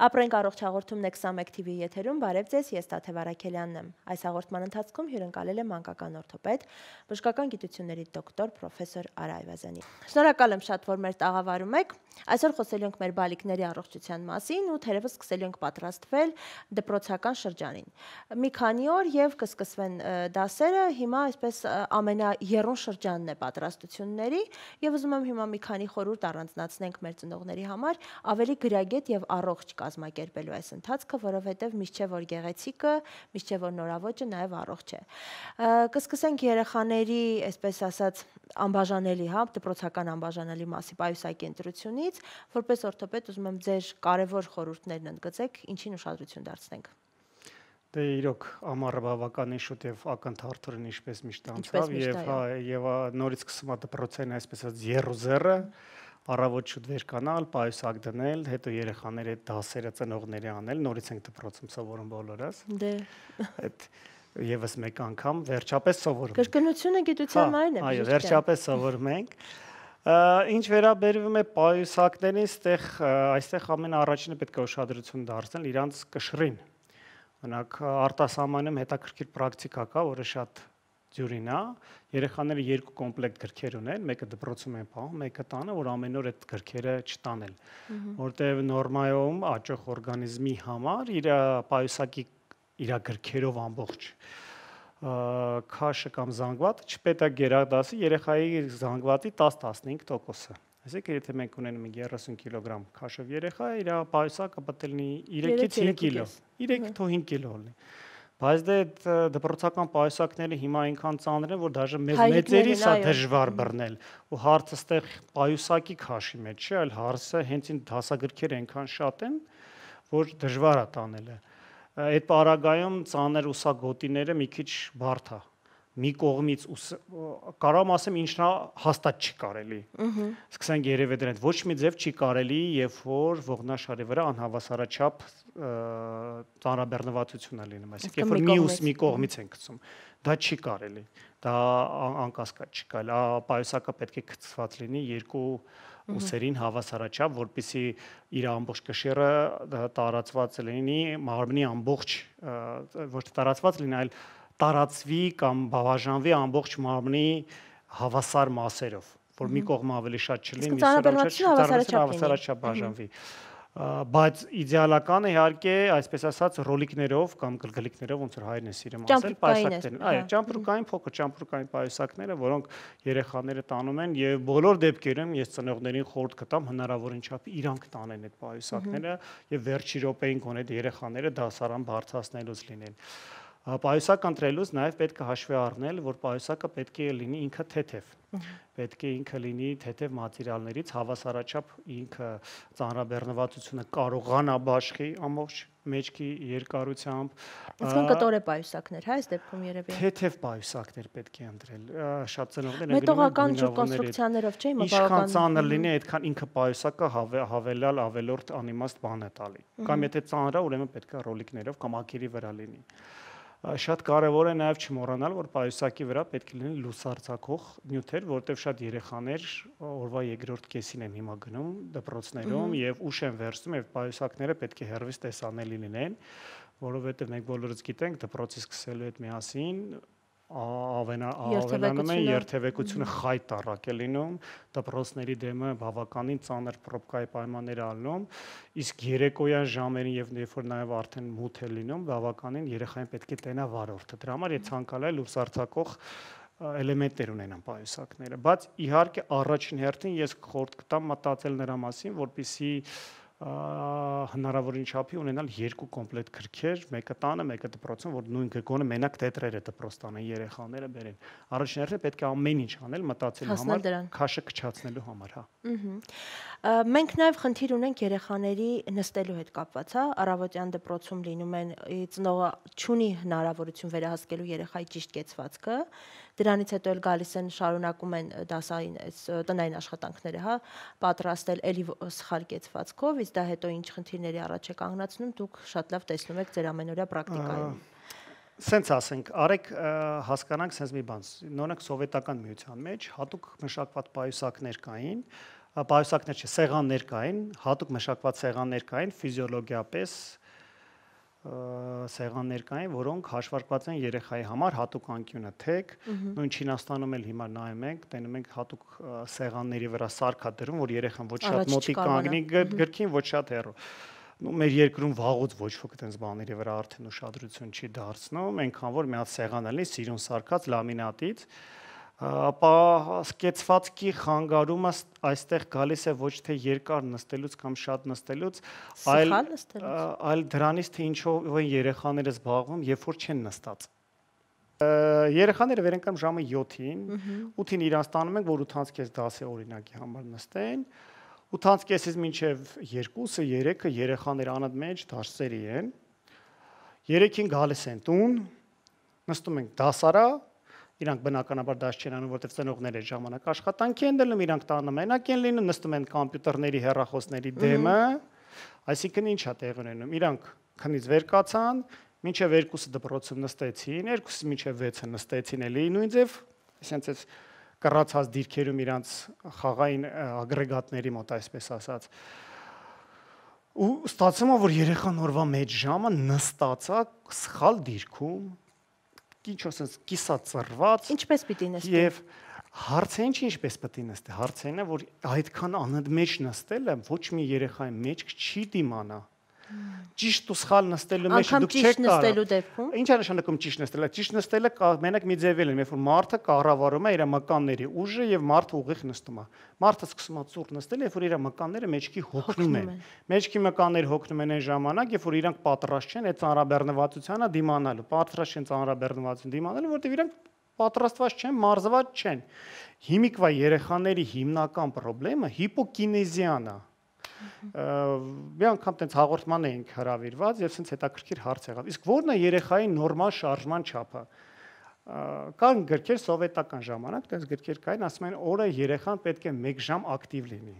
Ապրենք առողջ հաղորդումն է 21 TV-ի եթերում, բարև ձեզ, ես Տաթև Արաքելյանն եմ։ Այս հաղորդման ընթացքում հյուրընկալել եմ մանկական օրթոպեդ, բժշկական գիտությունների դոկտոր պրոֆեսոր Արա Այվազյանի։ Շնորհակալ եմ շատ, որ մեր տաղավարում եք։ Այսօր խոսելու ենք մեր բալիկների առողջության մասին ու թերևս սկսելու ենք պատրաստվել դպրոցական շրջանին։ Մի քանի օր եւ կսկսվեն դասերը, հիմա այսպես ամենաերոն շրջանն է պատրաստությունների եւ ուզում եմ հիմա մի քանի խորհուրդ առանձնացնենք մեր ծնողների համար ավելի գրագետ եւ առողջ կա կազմակերպելու այս ընթացքը, որովհետև միշտ չէ որ գեղեցիկը, միշտ չէ որ նորավոճը նաև առողջ է։ Կսկսենք երեխաների, այսպես ասած, անբաժանելի, հա, դպրոցական անբաժանելի մասի պայուսակի ընտրությունից, որպես օրթոպեդ ուզում եմ ձեր կարևոր խորհուրդներն ընդգծեք, ինչին ուշադրություն դարձնենք։ Դե իրոք ամառը բավականին շուտ եւ ակնթարթ ունի ինչպես միշտ անցավ եւ հա եւ նորից սկսում է դպրոցային այսպես ասած 0-0-ը առավոտ շուտ վեր կանալ, պայուսակ դնել, հետո երեխաները դասերը ծնողների անել, նորից ենք դպրոցում սովորում բոլորըս։ Դե։ Այդ եւս մեկ անգամ վերջապես սովորում։ Կրկնությունը գիտության հա, այն է։ Այո, վերջապես սովորում ենք։ Ինչ վերաբերվում է պայուսակներին, այստեղ այստեղ ամենաառաջինը պետք է ուշադրություն դարձնել իրանց կշռին։ Մնակ արտասահմանում հետաքրքիր պրակտիկա կա, որը շատ Ձյուրինա, երեխաները երկու կոմպլեկտ գրքեր ունեն, մեկը դպրոցում են պահում, մեկը տանը, որ ամեն օր այդ գրքերը չտանել։ Որտեվ նորմայում աճող օրգանիզմի համար իր պայուսակի իր գրքերով ամբողջ քաշը կամ զանգվածը չպետք է գերադասի երեխայի զանգվածի 10-15%-ը։ Այսինքն եթե մենք ունենում ենք 30 կիլոգրամ քաշով երեխա, իր պայուսակը պետք է լինի 3-ից 5 կիլո։ 3-ից 5 կիլո լինի։ Բայց դե դպրոցական պայուսակները հիմա այնքան ծանր են, որ դաժե մեզ մեծերի սա դժվար բռնել։ Ու հարցը ստեղ պայուսակի քաշի մեջ չէ, այլ հարցը հենց ին դասագրքերը այնքան շատ են, որ դժվար է տանելը։ Այդ պարագայում ծանր ուսագոտիները մի քիչ բարդ է մի կողմից կարամ ասեմ ինչնա հաստատ չի կարելի։ Ահա։ Սկսենք երևի դրանից ոչ մի ձև չի կարելի, երբ որ ողնաշարի վրա անհավասարաչափ ծանրաբեռնվածություն է լինում, այսինքն երբ որ մյուս մի կողմից են գցում, դա չի կարելի։ Դա անկասկած չի կարելի։ Ա պայուսակը պետք է գծված լինի երկու ուսերին հավասարաչափ, որպիսի իր ամբողջ կշիռը տարածված լինի մարմնի ամբողջ ոչ թե տարածված լինի, այլ տարածվի կամ բավաժանվի ամբողջ մարմնի հավասար մասերով, որ մի կողմը ավելի շատ չլինի, մյուսը հավասարաչափ բաժանվի։ Բայց իդեալականը իհարկե, այսպես ասած, ռոլիկներով կամ գլգլիկներով ոնց որ հայերն են սիրում ասել, պայուսակներն։ Այո, ճամպրուկային փոքր ճամպրուկային պայուսակները, որոնք երեխաները տանում են եւ բոլոր դեպքերում ես ծնողներին խորտ կտամ հնարավորին չափ իրանք տանեն այդ պայուսակները եւ վերջի րոպեին գոնե երեխաները դասարան բարձրացնելուց լինեն։ Ա Պայուսակ ընտրելուց նաև պետք է հաշվի առնել, որ պայուսակը պետք է լինի ինքը թեթև։ Պետք է ինքը լինի թեթև մատերիալներից հավասարաչափ ինքը ծանրաբեռնվածությունը կարողանա բաշխի ամբողջ մեջքի երկարությամբ։ Իսկն կտոր է պայուսակներ, հա, այս դեպքում երևի։ Թեթև պայուսակներ պետք է ընտրել։ Շատ ծնողներ են գնում կոնստրուկցիաներով չէի մտածում։ Ինչքան ծանր լինի, այդքան ինքը պայուսակը հավելյալ ավելորդ անիմաստ բան է տալի։ Կամ եթե ծանր է, ուրեմն պետք է ռոլիկներով կամ ակերի վրա լինի շատ կարևոր է նաև չմոռանալ, որ պայուսակի վրա պետք է լինեն լուսարձակող նյութեր, որտեղ շատ երեխաներ օրվա երկրորդ կեսին են հիմա գնում դպրոցներում եւ ուշ են վերցնում եւ պայուսակները պետք է հերվից տեսանելի լինեն, որովհետեւ մենք բոլորս գիտենք դպրոցից սկսելու հետ միասին ավելան ավելանում են երթևեկությունը խայտարակ է լինում դպրոցների դեմը բավականին ծանր պրոբկայի պայմաններ ալնում իսկ երեկոյան ժամերին եւ երբ որ նաեւ արդեն մութ է լինում բավականին երեխային պետք է տենա վարորդը դրա համար է ցանկալի լուսարձակող էլեմենտներ ունենան պայուսակները բայց իհարկե առաջին հերթին ես խորտ կտամ մտածել նրա մասին որpիսի հնարավորին չափի ունենալ երկու կոմպլետ քրքեր, մեկը տանը, մեկը դպրոցում, որ նույն գոնը մենակ տետրերը դպրոստանը երեխաները բերեն։ Առաջներն պետք է ամեն ինչ անել մտածելու համար, քաշը քչացնելու համար, հա։ Ահա։ Մենք նաև խնդիր ունենք երեխաների նստելու հետ կապված, հա, առավոտյան դպրոցում լինում են ծնողը ճունի հնարավորություն վերահսկելու երեխայի ճիշտ կեցվածքը, դրանից հետո էլ գալիս են շարունակում են դասային այս տնային աշխատանքները, հա, պատրաստել էլի սխալկեցվածքով, իսկ դա հետո ինչ խնդիրների առաջ է կանգնացնում, դուք շատ լավ տեսնում եք ձեր ամենօրյա պրակտիկայում։ Սենց ասենք, արեք հասկանանք սենց մի բան։ Նորնակ սովետական միության մեջ հատուկ մշակված պայուսակներ կային, պայուսակներ չէ, սեղաններ կային, հատուկ մշակված սեղաններ կային ֆիզիոլոգիապես սեղաններ կային, որոնք հաշվարկված են երեխայի համար հատուկ անկյունը թեք, նույն Չինաստանում էլ հիմա նայում ենք, տենում ենք հատուկ սեղանների վրա սարքա դրում, որ երեխան ոչ շատ մոտիկ կանգնի գրքին, ոչ շատ հեռու նո մեր երկրում վաղուց ոչ ոք այդպես բաների վրա արդեն ուշադրություն չի դարձնում, այնքան որ միած սեղանն էլի սիրուն սարկած լամինատից, ապա սկեցվածքի խանգարումը այստեղ գալիս է ոչ թե երկար նստելուց կամ շատ նստելուց, այլ այլ դրանից թե ինչով են երեխաները զբաղվում, երբ որ չեն նստած։ Երեխաները վերընկան ժամը 7-ին, 8-ին իրանց տանում ենք, որ 8-ից կես դասի օրինակի համար նստեն։ 8-ից կեսից մինչև 2-ը, 3-ը երեխաները անընդմեջ դասերի են։ 3-ին գալիս են տուն, նստում ենք դասարա, իրանք բնականաբար դաս չեն անում, որտեղ ծնողները ժամանակ աշխատանքի են դնում, իրանք տանը մենակ են լինում, նստում են համբյուտերների, հեռախոսների դեմը։ Այսինքն ի՞նչ է տեղ ունենում։ Իրանք քնից վեր կացան, մինչև երկուսը դպրոցում նստեցին, երկուսը մինչև 6-ը նստեցին էլի նույն ձև, այսինքն այս կռացած դիրքերում իրանք խաղային ագրեգատների մոտ այսպես ասած ու ստացվում է որ երեխան օրվա մեջ ժամը նստած է սխալ դիրքում ինչ ասես, կիսածրված։ Ինչպես պիտի նստի։ Եվ հարցը ինչ ինչպես պիտի նստի։ Հարցն է, որ այդքան անդ մեջ նստելը ոչ մի երեխայի մեջ չի դիմանա ճիշտ ու սխալ նստելու մեջ դուք չեք կարող։ Անկամ ճիշտ նստելու դեպքում։ Ինչ է նշանակում ճիշտ նստելը։ Ճիշտ նստելը մենակ մի ձևել է, երբ որ մարդը կառավարում է իր մականների ուժը եւ մարդը ուղիղ նստում է։ Մարդը սկսում է ծուռ նստել, երբ որ իր մականները մեջքի հոգնում են։ Մեջքի մականները հոգնում են այն ժամանակ, երբ որ իրանք պատրաստ չեն այդ ծանրաբեռնվածությանը դիմանալու, պատրաստ չեն ծանրաբեռնվածություն դիմանալու, որտեղ իրանք պատրաստված չեն, մարզված չեն։ Հիմիկվա երեխաների հիմնական խնդրը հիպոկինեզիան է մի անգամ տենց հաղորդման էինք հravirված եւ ցենց հետաքրքիր հարց եղավ իսկ ո՞րն է երեխայի նորմալ շարժման չափը կան գրքեր սովետական ժամանակ տենց գրքեր կային ասում են օրը երեխան պետք է 1 ժամ ակտիվ լինի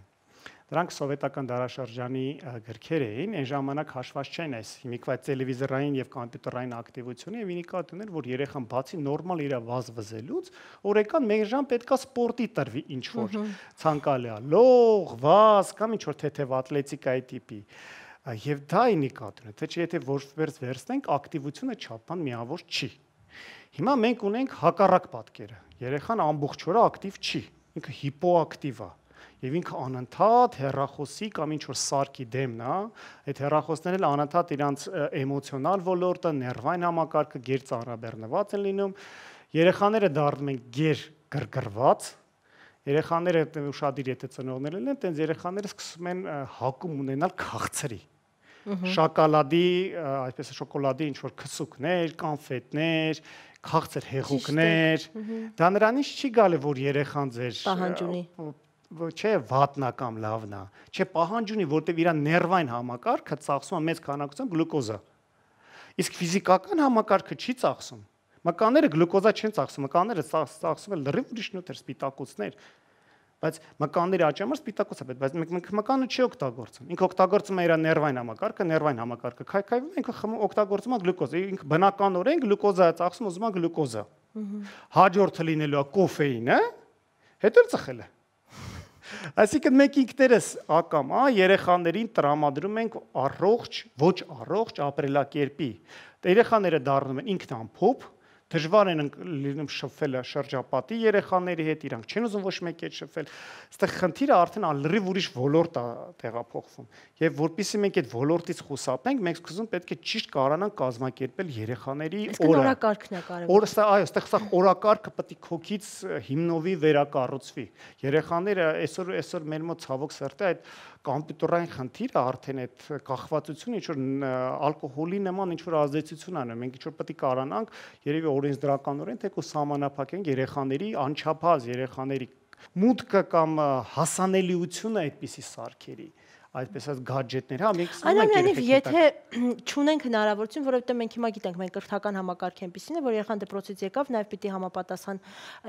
Դրանք սովետական դարաշրջանի գրքեր էին, այն ժամանակ հաշված չեն այս հիմիկվա տելևիզորային եւ համակարգային ակտիվությունը եւ ինիկատ ուներ, որ երեխան բացի նորմալ իր վազվզելուց օրեկան 1 ժամ պետքա սպորտի տրվի ինչ որ ցանկալի է, լող, վազ կամ ինչ որ թեթև ատլետիկայի տիպի։ Եվ դա ինիկատ ունի, թե չէ եթե որպես վերցնենք ակտիվությունը չափան միավոր չի։ Հիմա մենք ունենք հակառակ պատկերը։ Երեխան ամբողջ օրը ակտիվ չի, ինքը հիպոակտիվ է եւ ինքը անընդհատ հերախոսի կամ ինչ որ սարկի դեմն է, հա, այդ հերախոսներն էլ անընդհատ իրանց էմոցիոնալ ոլորտը, ներվային համակարգը ģեր ծառաբեռնված են լինում։ Երեխաները դառնում են ģեր գրգռված, երեխաները ուրشادիր եթե ծնողներ լինեն, տենց երեխաները սկսում են հակում ունենալ քաղցրի։ Շոկոլադի, այսպես է շոկոլադի ինչ որ քսուկներ, կոնֆետներ, քաղցր հեղուկներ։ Դա նրանից չի գալի, որ երեխան ձեր պահանջունի չէ վատն է կամ լավն է, չէ պահանջ ունի, որտեվ իր ներվային համակարգը ծախսում է մեծ քանակությամբ գլյուկոզա։ Իսկ ֆիզիկական համակարգը չի ծախսում։ Մկանները գլյուկոզա չեն ծախսում, մկանները ծախսում են լրիվ ուրիշ նյութեր, սպիտակուցներ, բայց մկանների աճամար սպիտակուցը պետք, բայց մենք մկանը չի օգտագործում։ Ինքը օգտագործում է իր ներվային համակարգը, ներվային համակարգը քայքայվում, ինքը օգտագործում է գլյուկոզա, ինքը բնականորեն գլյուկոզա է ծախսում, ուզում է գլյուկոզա։ Հաջորդը լինելու է կոֆեինը, հետո ծխելը։ Այսինքն մենք ինքներս ակամ, ա, երեխաներին տրամադրում ենք առողջ, ոչ առողջ ապրելակերպի։ Երեխաները դառնում են ինքնամփոփ, դժվար են լինում շփվելը շրջապատի երեխաների հետ, իրանք չեն ուզում ոչ մեկի հետ շփվել։ Այստեղ խնդիրը արդեն ալրիվ ուրիշ ոլորտ է տեղափոխվում։ Եվ որpիսի մենք այդ ոլորտից խուսափենք, մենք սկզբում պետք է ճիշտ կարողանանք կազմակերպել երեխաների օրը։ Օրակարգն է կարևոր։ Օրը սա, այո, այստեղ սա օրակարգը պետք է քոքից հիմնովի վերակառուցվի։ Երեխաները այսօր այսօր մեր մոտ ցավոք սրտի այդ կոմպյուտերային խնդիրը արդեն այդ կախվածությունը ինչ որ ալկոհոլի նման ինչ որ ազդեցություն անում։ Մենք ինչ որ պետք է կարանանք, երևի օրենսդրականորեն թե կո սահմանափակենք երեխաների անչափահաս երեխաների մուտքը կամ հասանելիությունը այդպիսի սարքերի։ Ա այդպես ասած գadgetները, հա, մենք ստանում ենք երբեք։ Այնուամենայնիվ, եթե ճունենք հնարավորություն, որովհետեւ մենք հիմա գիտենք, մենք կրթական համակարգ այնպեսին է, որ երբան դպրոցից դե եկավ, նաև պիտի համապատասխան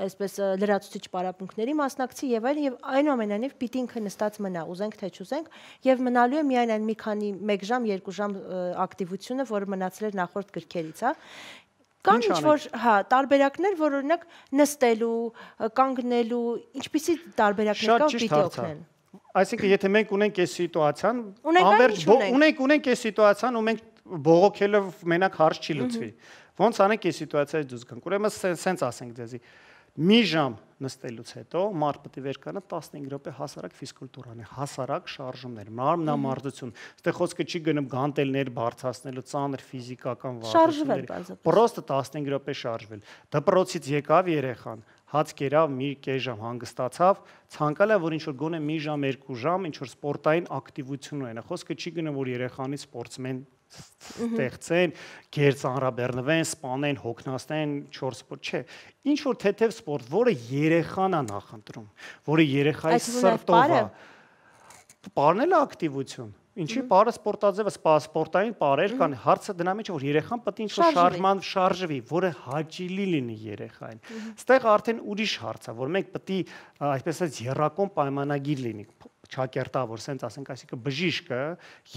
այսպես լրացուցիչ պարապմունքների մասնակցի եւ այլ եւ այնուամենայնիվ պիտի ինքը նստած մնա, ուզենք թե չուզենք, եւ մնալու է միայն այն մի քանի 1 ժամ, 2 ժամ ակտիվությունը, որը մնացել էր նախորդ գրքերից, հա կան ինչ որ հա տարբերակներ, որ օրինակ նստելու, կանգնելու, ինչպիսի տարբերակներ կան, պիտի օգնեն։ Այսինքն եթե մենք ունենք այս սիտուացիան, անվերջ ունենք ունենք այս սիտուացիան ու մենք բողոքելով մենակ հարց չի լուծվի։ Ոնց անենք այս սիտուացիայից դուրս գանք։ Ուրեմն սենց ասենք դեզի մի ժամ նստելուց հետո մարդ պետք է վերկանը 15 րոպե հասարակ ֆիզկուլտուրան է, հասարակ շարժումներ, մարմնամարզություն։ Այստեղ խոսքը չի գնում գանտելներ բարձրացնելու ծանր ֆիզիկական վարժություններ։ Պրոստը 15 րոպե շարժվել։ Դպրոցից եկավ երեխան, հաց կերավ, մի կես ժամ հանգստացավ, ցանկալի է որ ինչ որ գոնե մի ժամ, երկու ժամ ինչ որ սպորտային ակտիվություն ունենա։ Խոսքը չի գնում որ երեխանի սպորտսմեն ստեղծեն, գերց անրաբեռնվեն, սպանեն, հոգնածնեն, 4 սպորտ, չէ։ Ինչ որ թեթև սպորտ, որը երեխան է նախընտրում, որը երեխայի սրտով է։ Պարնելը ակտիվություն Ինչի պարը սպորտաձևը սպասպորտային պարեր կան, հարցը դրա մեջ որ երեխան պետք է ինչ-որ շարժման շարժվի, որը հաճելի լինի երեխային։ Ստեղ արդեն ուրիշ հարց է, որ մենք պետք է այսպես ասած երրակոմ պայմանագիր լինի ճակերտա, որ սենց ասենք, այսինքն բժիշկը,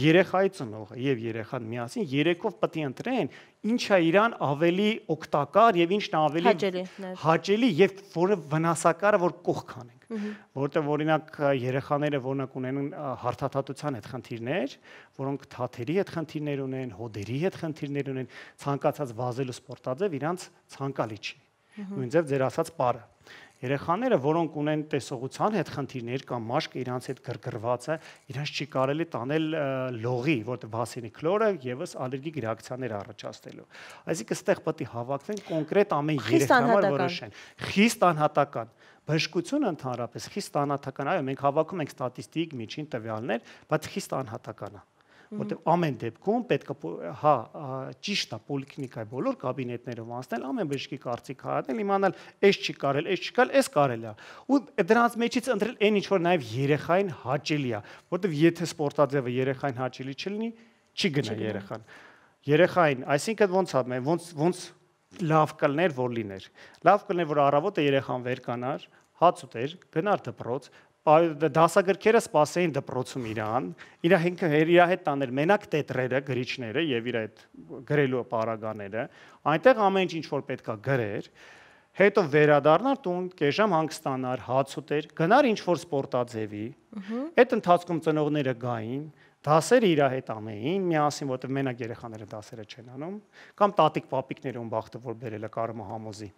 երեխայի ծնողը եւ երեխան միասին երեքով պետք է ընտրեն, ինչը իրան ավելի օգտակար եւ ինչն ավելի հաճելի հաճելի եւ որը վնասակարը որ կողքան է։ Որտեւ օրինակ երեխաները որնակ ունեն հարթաթաթության այդ խնդիրներ, որոնք թաթերի հետ խնդիրներ ունեն, հոդերի հետ խնդիրներ ունեն, ցանկացած վազելու սպորտաձև իրանց ցանկալի չի։ Նույն ձև ձեր ասած parը երեխաները, որոնք ունեն տեսողության հետ խնդիրներ կամ մաշկը իրանց հետ գրգռվածը, իրանց չի կարելի տանել լողի, որտեղ վասինի քլորը եւս ալերգիկ ռեակցիաներ առաջացնելու։ Այսինքն, այստեղ պետք է հավաքվեն կոնկրետ ամեն երեք համար որոշեն։ Խիստ անհատական բժշկությունը ընդհանրապես խիստ անհատական, այո, մենք հավաքում ենք ստատիստիկ միջին տվյալներ, բայց խիստ անհատական է որտեղ ամեն դեպքում պետք է հա ճիշտ է պոլիկլինիկայի բոլոր կաբինետներով անցնել ամեն բժշկի կարծիք հայտնել իմանալ էս չի կարել էս չկալ էս կարել է ու դրանց մեջից ընտրել այն ինչ որ նաև երեխային հաճելի է որտեղ եթե սպորտաձևը երեխային հաճելի չլինի չի գնա երեխան երեխային այսինքն ոնց է մենք ոնց ոնց լավ կլներ, որ լիներ։ Լավ կլներ, որ առավոտը երեխան վեր կանար, հաց ուտեր, գնար դպրոց, դե դասագրքերը սпасեին դպրոցում իրան, իր հենքը իր հետ տաներ մենակ տետրերը, գրիչները եւ իր այդ գրելու պարագաները, այնտեղ ամեն ինչ ինչ որ պետքա գրեր, հետո վերադառնար տուն, կեժամ հանգստանար, հաց ուտեր, գնար ինչ որ սպորտաձևի։ Այդ ընթացքում ծնողները գային, դասերը իր հետ անեին միասին, որտեղ մենակ երեխաները դասերը չեն անում, կամ տատիկ պապիկները ում բախտը որ բերել է կարմա համոզի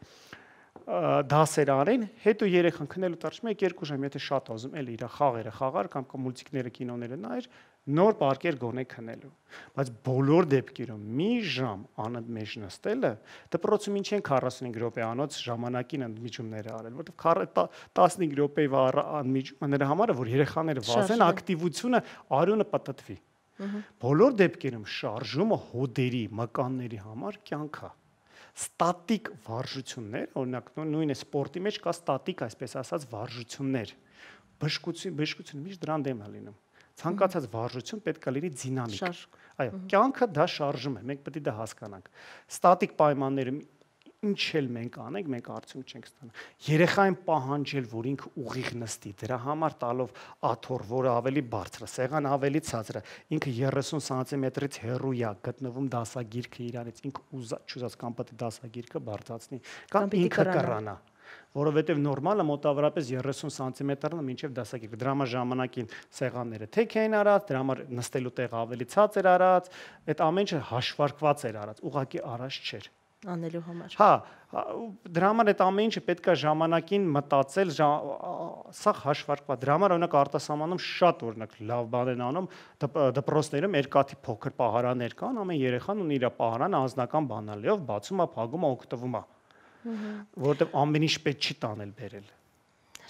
դասեր արեն, հետո երեխան քնելու տարջ մեկ երկու ժամ, եթե շատ ուզում, էլ իր խաղերը խաղար կամ մուլտիկները, կինոները նայր, նոր պարկեր գոնե քնելու։ Բայց բոլոր դեպքերում մի ժամ անընդմեջ նստելը դպրոցում դե ինչ են 45 րոպե անոց ժամանակին ընդմիջումները արել, որովհետև 15 րոպեի անընդմիջումը նրա համար որ երեխաները վազեն ակտիվությունը արյունը պատտվի։ Բոլոր դեպքերում շարժումը հոդերի, մկանների համար կյանք է ստատիկ վարժություններ, օրինակ նույն է սպորտի մեջ կա ստատիկ, այսպես ասած, վարժություններ։ Բժշկություն, բժշկությունը միշտ դրան դեմ է լինում Ցանկացած վարժություն պետք է լինի դինամիկ։ Շարժ։ Այո, կյանքը դա շարժում է, մենք պետք է դա հասկանանք։ Ստատիկ պայմաններում ինչ էլ մենք անենք, մենք արդյունք չենք ստանա։ Երեխային պահանջել, որ ինքը ուղիղ նստի, դրա համար տալով աթոռ, որը ավելի բարձր է, սեղան ավելի ցածր է, ինքը 30 սանտիմետրից հեռու է գտնվում դասագիրքը իրանից, ինքը ուզած չուզած կամ պետք է դասագիրքը բարձրացնի, կամ ինքը կռանա։ կռանա որովհետև նորմալը մոտավորապես 30 սանտիմետրն է մինչև դասակերտ։ Դրա համար ժամանակին սեղանները թեք էին արած, դրա համար նստելու տեղը ավելի ցած էր արած, այդ ամենը հաշվարկված էր արած, ուղակի առաջ չէր անելու համար։ Հա, հա դրա համար այդ ամեն ինչը պետք է ժամանակին մտածել, սա հաշվարկվա։ Դրա համար օրինակ արտասահմանում շատ օրինակ լավ բան են անում, դպրոցներում երկաթի փոքր պահարաններ կան, ամեն երեխան ունի իր պահարանը անձնական բանալիով, բացում է, փակում է, օգտվում է։ Ա, որովհետև ամեն ինչ պետք չի տանել բերել։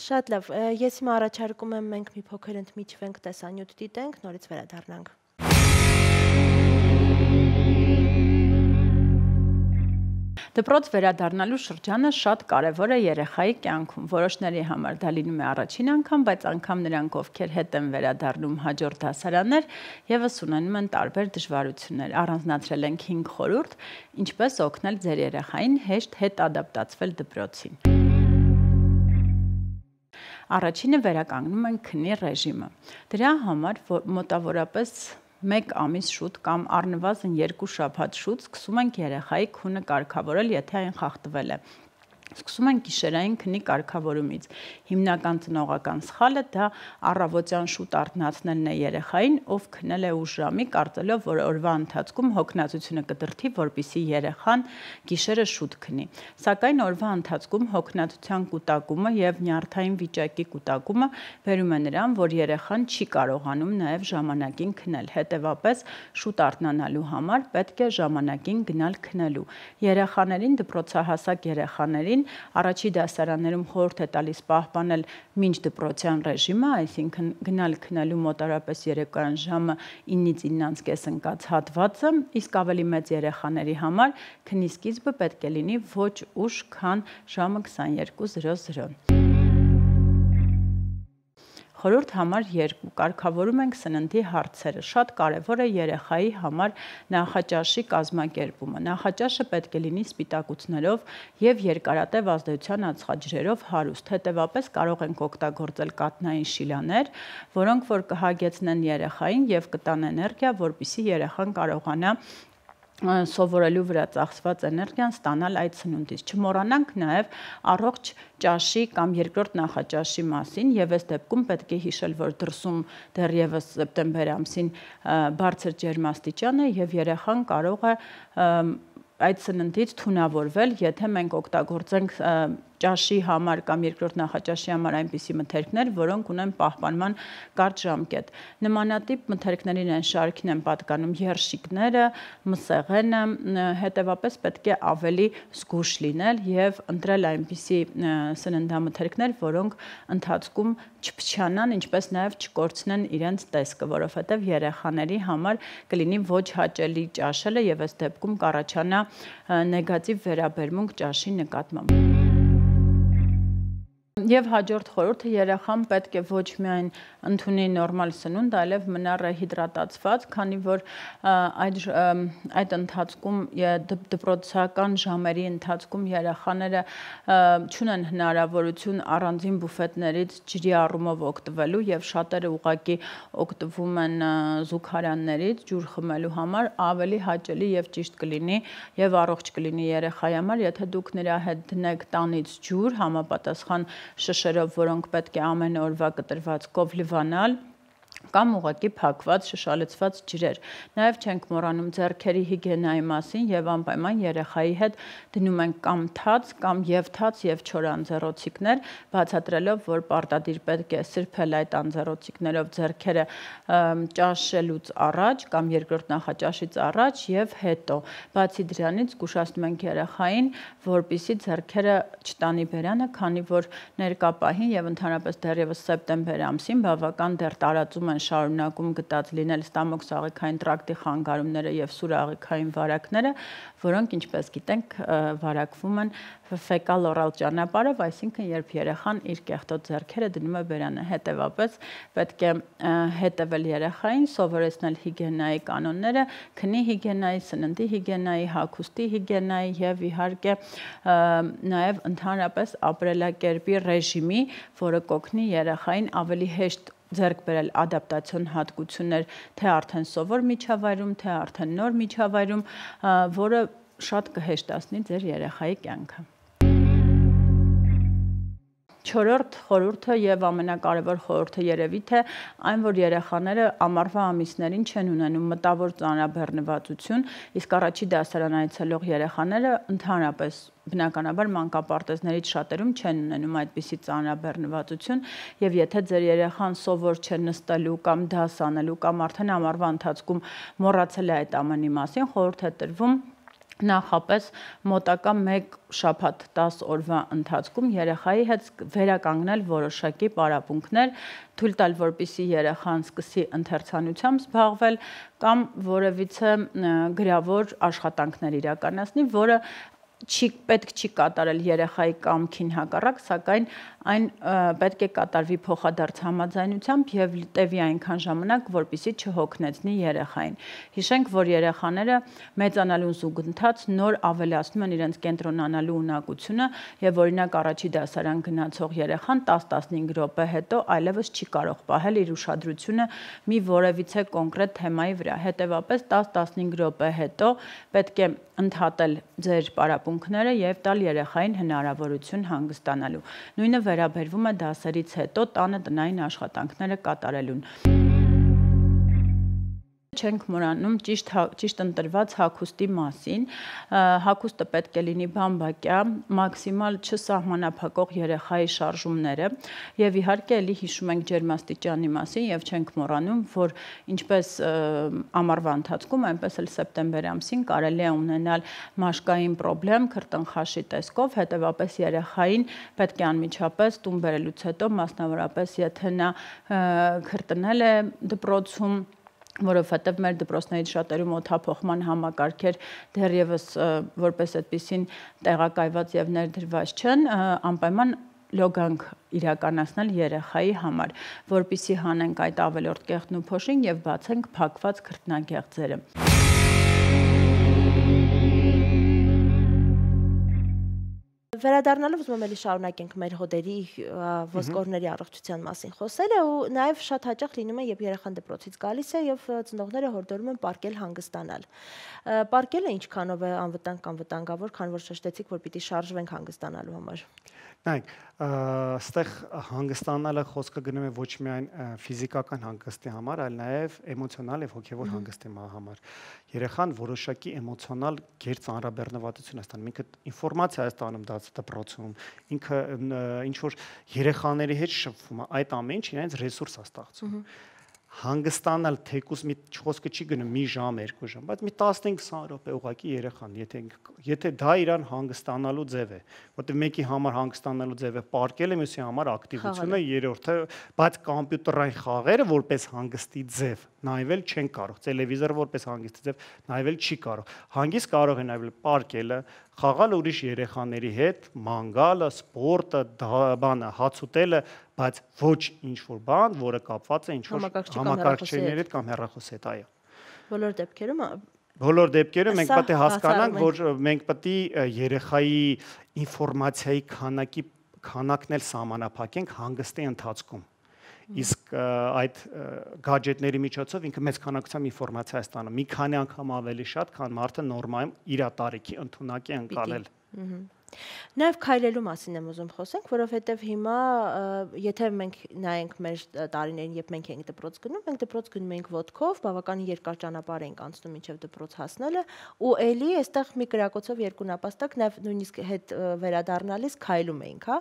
Շատ լավ, ես հիմա առաջարկում եմ մենք մի փոքր ընդմիջվենք, տեսանյութ դիտենք, նորից վերադառնանք։ Դպրոց վերադառնալու շրջանը շատ կարևոր է երեխայի կյանքում։ Որոշների համար դա լինում է առաջին անգամ, բայց անգամ նրանք, ովքեր հետ են վերադառնում հաջորդ դասարաններ, եւս ունենում են տարբեր դժվարություններ։ Առանձնացրել ենք 5 խորհուրդ, ինչպես օգնել ձեր երեխային հեշտ հետ ադապտացվել դպրոցին։ Մ Առաջինը վերականգնում են քնի ռեժիմը։ Դրա համար մոտավորապես 1 ամիս շուտ կամ առնվազն 2 շաբաթ շուտ սկսում ենք երեխայի քունը կարգավորել, եթե այն խախտվել է։ Սկսում են գիշերային քնի կարգավորումից։ Հիմնական տնողական սխալը դա առավոտյան շուտ արթնացնելն է երեխային, ով քնել է ուշ ժամի, կարծելով, որ օրվա ընթացքում հոգնածությունը կդրթի, որպիսի երեխան գիշերը շուտ քնի։ Սակայն օրվա ընթացքում հոգնածության կուտակումը եւ նյարդային վիճակի կուտակումը վերում է նրան, որ երեխան չի կարողանում նաեւ ժամանակին քնել։ Հետևապես շուտ արթնանալու համար պետք է ժամանակին գնալ քնելու։ Երեխաներին, դպրոցահասակ երեխաներին առաջի դասարաններում խորհուրդ է տալիս պահպանել մինչ դպրոցյան ռեժիմը, այսինքն գնալ քնելու մոտարապես 3-ական ժամը 9-ից 9:30 ընկած հատվածը, իսկ ավելի մեծ երեխաների համար քնի սկիզբը պետք է լինի ոչ ուշ, քան ժամը 22:00։ Խորհուրդ համար 2 կարգավորում ենք սննդի հարցերը։ Շատ կարևոր է երեխայի համար նախաճաշի կազմակերպումը։ Նախաճաշը պետք է լինի սպիտակուցներով եւ երկարատև ազդեցության ածխաջրերով հարուստ։ Հետևապես կարող ենք օգտագործել կատնային շիլաներ, որոնք որ կհագեցնեն երեխային եւ կտան էներգիա, որպիսի երեխան կարողանա սովորելու վրա ծախսված էներգիան ստանալ այդ սնունդից։ Չմոռանանք նաև առողջ ճաշի կամ երկրորդ նախաճաշի մասին եւ այս դեպքում պետք է հիշել, որ դրսում դեռևս սեպտեմբեր ամսին բարձր ջերմաստիճան է եւ երեխան կարող է այդ սննդից թունավորվել, եթե մենք օգտագործենք ճաշի համար կամ երկրորդ նախաճաշի համար այնպիսի մթերքներ, որոնք ունեն պահպանման կարճ ժամկետ։ Նմանատիպ մթերքներին են շարքին են պատկանում երշիկները, մսեղենը, հետևապես պետք է ավելի զգուշ լինել եւ ընտրել այնպիսի սննդամթերքներ, որոնք ընթացքում չփչանան, ինչպես նաեւ չկորցնեն իրենց տեսքը, որովհետեւ երեխաների համար կլինի ոչ հաճելի ճաշելը եւ այս դեպքում կառաջանա նեգատիվ վերաբերմունք ճաշի նկատմամբ։ Եվ հաջորդ խորհուրդը երեխան պետք է ոչ միայն ընդունի նորմալ սնունդ, այլև մնա ռեհիդրատացված, քանի որ այդ այդ ընթացքում դպրոցական ժամերի ընթացքում երեխաները չունեն հնարավորություն առանձին բուֆետներից ջրի առումով օգտվելու եւ շատերը ուղակի օգտվում են զուգարաններից ջուր խմելու համար, ավելի հաճելի եւ ճիշտ կլինի եւ առողջ կլինի երեխայի համար, եթե դուք նրա հետ դնեք տանից ջուր համապատասխան շշերով, որոնք պետք է ամեն օրվա կտրվածքով լվանալ, կամ ուղակի փակված շշալցված ջրեր։ Նաև չենք մոռանում зерքերի հիգիենայի մասին եւ անպայման երեխայի հետ դնում ենք կամ թաց, կամ եւ թաց եւ չոր անձեռոցիկներ, բացատրելով, որ պարտադիր պետք է սրբել այդ անձեռոցիկներով зерքերը ճաշելուց առաջ կամ երկրորդ նախաճաշից առաջ եւ հետո։ Բացի դրանից զգուշացնում ենք երեխային, որpիսի зерքերը չտանի բերանը, քանի որ ներկա պահին եւ ընդհանրապես դեռևս սեպտեմբեր ամսին բավական դեռ տարածում են են շարունակում գտած լինել ստամոք սաղիքային տրակտի խանգարումները եւ սուր աղիքային վարակները, որոնք ինչպես գիտենք վարակվում են ֆեկալ օրալ ճանապարհով, այսինքն երբ երեխան իր կեղտոտ зерքերը դնում է բերանը, հետեւապես պետք է հետևել երեխային, սովորեցնել հիգիենայի կանոնները, քնի հիգիենայի, սննդի հիգիենայի, հագուստի հիգիենայի եւ իհարկե նաեւ ընդհանրապես ապրելակերպի ռեժիմի, որը կօգնի երեխային ավելի հեշտ ձեռք բերել ադապտացիոն հատկություններ, թե արդեն սովոր միջավայրում, թե արդեն նոր միջավայրում, որը շատ կհեշտացնի ձեր երեխայի կյանքը։ 4-րդ խորհուրդը եւ ամենակարևոր խորհուրդը երևի թե այն, որ երեխաները ամառվա ամիսներին չեն ունենում մտավոր ծանրաբեռնվածություն, իսկ առաջի դասարան այցելող երեխաները ընդհանրապես բնականաբար մանկապարտեզներից շատերում չեն ունենում այդպիսի ծանրաբեռնվածություն եւ եթե ձեր երեխան սովոր չէ նստելու կամ դաս անելու կամ արդեն ամառվա ընթացքում մոռացել է այդ ամենի մասին, խորհուրդ է տրվում նախապես մոտակա 1 շաբաթ 10 օրվա ընթացքում երեխայի հետ վերականգնել որոշակի պարապմունքներ, թույլ տալ, որպիսի երեխան սկսի ընթերցանությամբ զբաղվել կամ որևիցե գրավոր աշխատանքներ իրականացնի, որը չի պետք չի կատարել երեխայի կամքին հակառակ, սակայն այն պետք է կատարվի փոխադարձ համաձայնությամբ եւ տևի այնքան ժամանակ, որpիսի չհոգնեցնի երեխային։ Հիշենք, որ երեխաները մեծանալուն զուգընթաց նոր ավելացնում են իրենց կենտրոնանալու ունակությունը եւ օրինակ առաջի դասարան գնացող երեխան 10-15 րոպե հետո այլևս չի կարող պահել իր ուշադրությունը մի որևիցե կոնկրետ թեմայի վրա։ Հետևաբար 10-15 րոպե հետո պետք է ընդհատել ձեր պարապ ձեռնարկումները եւ տալ երեխային հնարավորություն հանգստանալու։ Նույնը վերաբերվում է դասերից հետո տանը տնային աշխատանքները կատարելուն չենք մոռանում ճիշտ հա- ճիշտ ընտրված հագուստի մասին։ Հագուստը պետք է լինի բամբակյա, մաքսիմալ չսահմանափակող երեխայի շարժումները եւ իհարկե էլի հիշում ենք ջերմաստիճանի մասին եւ չենք մոռանում, որ ինչպես ամառվա ընթացքում, այնպես էլ սեպտեմբեր ամսին կարելի է ունենալ մաշկային խնդրեմ քրտնխաշի տեսքով, հետեւապես երեխային պետք է անմիջապես տուն բերելուց հետո մասնավորապես եթե նա քրտնել է դպրոցում որովհետև մեր դպրոցներից շատերում օթափոխման համակարգեր դեռևս որպես այդպեսին տեղակայված եւ ներդրված չեն, անպայման լոգանք իրականացնել երեխայի համար, որpիսի հանենք այդ ավելորդ կեղտն ու փոշին եւ բացենք փակված քրտնագեղձերը։ Վերադառնալով ուզում եմ էլի շարունակենք մեր հոդերի ոսկորների առողջության մասին խոսելը ու նաև շատ հաճախ լինում է, երբ երեխան դպրոցից գալիս է եւ ծնողները հորդորում են պարկել հանգստանալ։ Պարկելը ինչքանով է անվտանգ կամ վտանգավոր, քան որ շեշտեցիք, որ պիտի շարժվենք հանգստանալու համար։ Նայեք, այստեղ հանգստանալը խոսքը գնում է ոչ միայն ֆիզիկական հանգստի համար, այլ նաև էմոցիոնալ եւ հոգեվոր հանգստի համար։ Երեխան որոշակի էմոցիոնալ գերծ անրաբեռնվածություն է ստանում, ինքը ինֆորմացիա է ստանում դա ստեղծված դպրոցում, ինքը ինչ որ երեխաների հետ շփվում, այդ ամենը իրենց ռեսուրս է ստեղծում։ Հանգստանալ թեկուս մի խոսքը չի գնում մի ժամ, երկու ժամ, բայց մի 15-20 րոպե ուղակի երեխան, եթե եթե դա իրան հանգստանալու ձև է, որտեղ մեկի համար հանգստանալու ձևը պարկել է, մյուսի համար ակտիվությունը, երրորդը, բայց համբյուտերային խաղերը որպես հանգստի ձև նայվել չեն կարող։ Տելևիզոր որպես հանգիստ ձև նայվել չի կարող։ Հանգիստ կարող է նայվել պարկելը, խաղալ ուրիշ երեխաների հետ, մանգալը, սպորտը, բանը, հացուտելը, բայց ոչ ինչ որ բան, որը կապված է ինչ որ համակարգչների հետ կամ հեռախոսի հետ, այո։ Բոլոր դեպքերում բոլոր դեպքերում մենք պետք է հասկանանք, որ մենք պետք է երեխայի ինֆորմացիայի քանակի քանակն էլ սահմանափակենք հանգստի ընթացքում Իսկ այդ գadgetների միջոցով ինքը մեծ քանակությամբ ինֆորմացիա է ստանում։ Մի քանի անգամ ավելի շատ, քան մարդը նորմալ իր տարիքի ընտունակի ընկալել։ Ուհ Նաև քայլելու մասին եմ ուզում խոսենք, որովհետև հիմա եթե մենք նայենք մեր տարիներին, երբ մենք էինք դպրոց գնում, մենք դպրոց գնում էինք ոդկով, բավականին երկար ճանապարհ էինք անցնում մինչև դպրոց հասնելը, ու ելի այստեղ մի կրակոցով երկու նապաստակ նաև նույնիսկ հետ վերադառնալիս քայլում էինք, հա։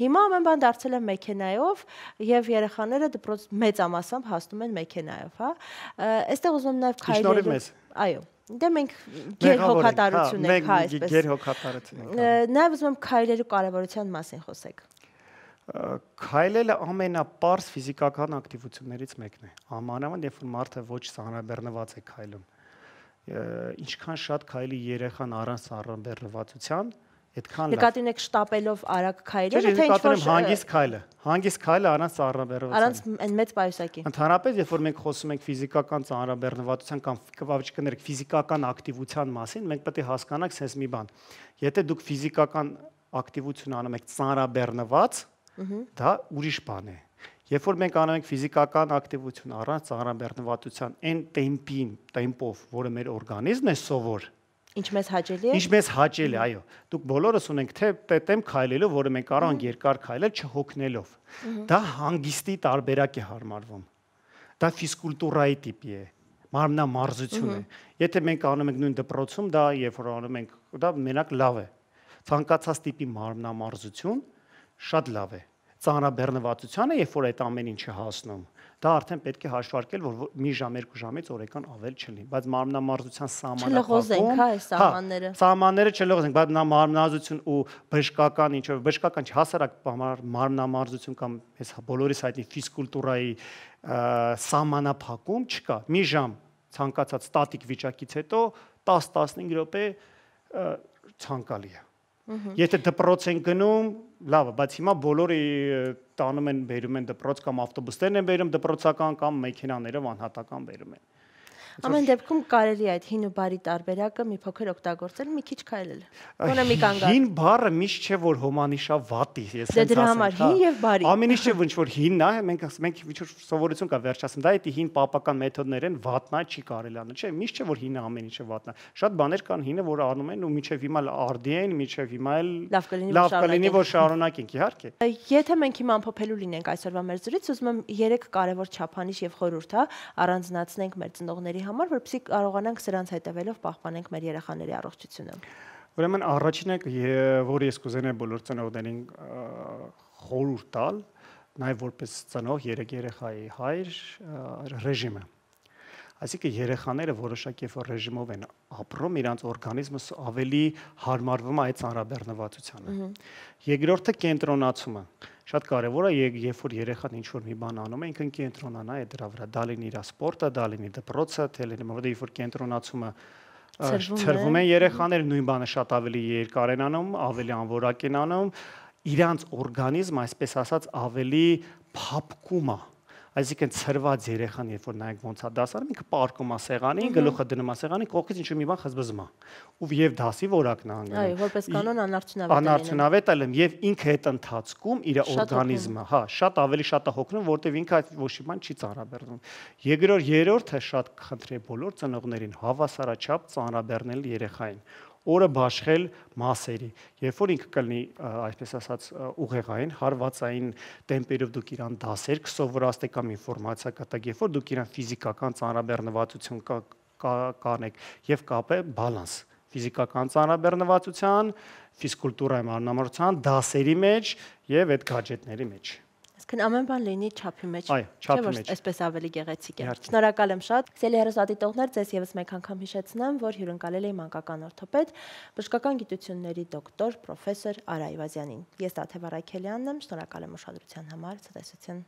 Հիմա ամեն բան դարձել է մեքենայով եւ երեխաները դպրոց մեծ ամասամբ հասնում են մեքենայով, հա։ Այստեղ ուզում նաև քայլելու։ Շնորհիվ մեզ։ Այո։ Դե մենք ģեր հա, հոգատարություն ենք, հա, այսպես։ Ģեր հոգատարություն ենք։ հա։ Նաև ուզում եմ քայլերի կարևորության մասին խոսեք։ Քայլելը ամենապարզ ֆիզիկական ակտիվություններից մեկն է։ Ամանավանդ, երբ որ մարդը ոչ սանրաբեռնված է քայլում։ Ինչքան շատ քայլի երեխան առանց սանրաբեռնվածության, այդքան լավ։ Նկատին եք շտապելով արագ քայլերը, թե ինչ որ հանգիստ քայլը։ Հանգիստ քայլը առանց ծանրաբեռնվածության։ Առանց այն մեծ պայուսակի։ Ընդհանրապես, երբ որ մենք խոսում ենք ֆիզիկական ծանրաբեռնվածության կամ կվավճկներ ֆիզիկական ակտիվության մասին, մենք պետք է հասկանանք sense մի բան։ Եթե դուք ֆիզիկական ակտիվություն անում եք ծանրաբեռնված, դա ուրիշ բան է։ Երբ որ մենք անում ենք ֆիզիկական ակտիվություն առանց ծանրաբեռնվածության, այն տեմպին, տեմպով, որը մեր օրգանիզմն է սովոր, Ինչ մեզ հաճելի է։ Ինչ մեզ հաճելի, այո։ Դուք բոլորս ունենք թե տեմ քայլելով, որը մենք կարող ենք երկար քայլել չհոգնելով։ Դա հանգիստի տարբերակ է հարմարվում։ Դա ֆիզկուլտուրայի տիպի է մարմնամարզություն է։ Եթե մենք անում ենք նույն դպրոցում, դա երբ որ անում ենք, դա մենակ լավ է։ Ցանկացած տիպի մարմնամարզություն շատ լավ է։ Ծանրաբեռնվածությանը, երբ որ այդ ամեն ինչը հասնում, Դա արդեն պետք է հաշվարկել, որ մի ժամ, երկու ժամից օրեկան ավել չլինի, բայց մարմնամարզության հա, սահմանակում սահմանները։ հա, Սահմանները չլողզենք, բայց նա մարմնազություն ու բժշկական ինչով, բժշկական չհասարակ մարմնամարզություն կամ այս հա բոլորիս այդ ֆիզկուլտուրայի սահմանափակում չկա։ Մի ժամ ցանկացած ստատիկ վիճակից հետո 10-15 րոպե ցանկալի է։ Եթե դպրոց են գնում, լավ, բայց հիմա բոլորը տանում են, բերում են դպրոց կամ ավտոբուսներն են բերում դպրոցական կամ մեքենաներով անհատական բերում են։ Ամեն դեպքում կարելի է այդ հին ու բարի տարբերակը մի փոքր օգտագործել, մի քիչ քայլել։ Գոնե մի կանգա։ Հին բառը միշտ չէ որ հոմանիշա վատի, ես դե հենց ասեմ։ Դե դրա համար հա։ հին եւ բարի։ Ամեն ինչ չէ ինչ որ հինն է, մենք մենք ինչ որ սովորություն կա վերջացում, դա էտի հին պապական մեթոդներ են, վատնա չի կարելի անել, չէ, միշտ չէ որ հինը ամեն ինչը վատնա։ Շատ բաներ կան հինը, որ անում են ու միջև հիմա արդի են, միջև հիմա էլ լավ կլինի որ շարունակենք, իհարկե։ Եթե մենք հիմա ամփոփելու լինենք այսօրվա մեր զրույցը, ուզում եմ երեք կարևոր չափանիշ եւ խորհուրդ հա առանձնացնենք մեր ծնողների համար, որպեսզի կարողանանք սրանց հետևելով պահպանենք մեր երեխաների առողջությունը։ Ուրեմն առաջինը, որ ես կուզենայի բոլոր ծնողներին խորհուրդ տալ, նաև որպես ծնող երեք երեխայի հայր ռեժիմը։ Այսինքն երեխաները որոշակի երբ որ ռեժիմով են ապրում, իրանց օրգանիզմը ավելի հարմարվում է այդ ցանրաբեռնվածությանը։ Երկրորդը կենտրոնացումը։ Շատ կարևոր է, երբ որ երեխան ինչ որ մի բան անում է, ինքն կենտրոնանա է դրա վրա, դա լինի իր սպորտը, դա լինի դպրոցը, թե լինի, որովհետեւ երբ որ կենտրոնացումը ծրվում են երեխաները նույն բանը շատ ավելի երկար են անում, ավելի անորակ են անում, իրանց օրգանիզմ, այսպես ասած, ավելի փափկում է։ Ա Այսինքն ծրված երեխան, երբ որ նայեք ոնց է դասարում, ինքը պարկում է սեղանին, գլուխը դնում է սեղանին, կողքից ինչու մի բան խզբզում է։ Ու եւ դասի որակն է անգնում։ Այո, որպես կանոն անարդյունավետ է։ Անարդյունավետ էլ եմ եւ ինքը այդ ընթացքում իր օրգանիզմը, հա, շատ ավելի շատ է հոգնում, որտեւ ինքը ոչ մի բան չի ծանրաբեռնում։ Երկրորդ, երրորդը շատ խնդրի բոլոր ծնողներին հավասարաչափ ծանրաբեռնել երեխային օրը բաշխել մասերի։ Երբ որ ինքը կլինի, այսպես ասած, ուղեղային, հարվածային տեմպերով դուք իրան դասեր կսովորացնեք կամ ինֆորմացիա կտակ, երբ որ դուք իրան ֆիզիկական ծանրաբեռնվածություն կանեք եւ կապե բալանս ֆիզիկական ծանրաբեռնվածության, ֆիզկուլտուրայի մարմնամարության, դասերի մեջ եւ այդ գadgetների մեջ։ մեջ Այսինքն ամեն բան լինի չափի մեջ։ Այո, չափի մեջ։ Այսպես ավելի գեղեցիկ է։ Շնորհակալ եմ շատ։ Սելի հերոստատիտողներ, ձեզ եւս մեկ անգամ հիշեցնեմ, որ հյուրընկալել էի մանկական օրթոպեդ, բժշկական գիտությունների դոկտոր պրոֆեսոր Արա Իվազյանին։ Ես Տաթև Արաքելյանն եմ, շնորհակալ եմ ուշադրության համար, ցտեսություն։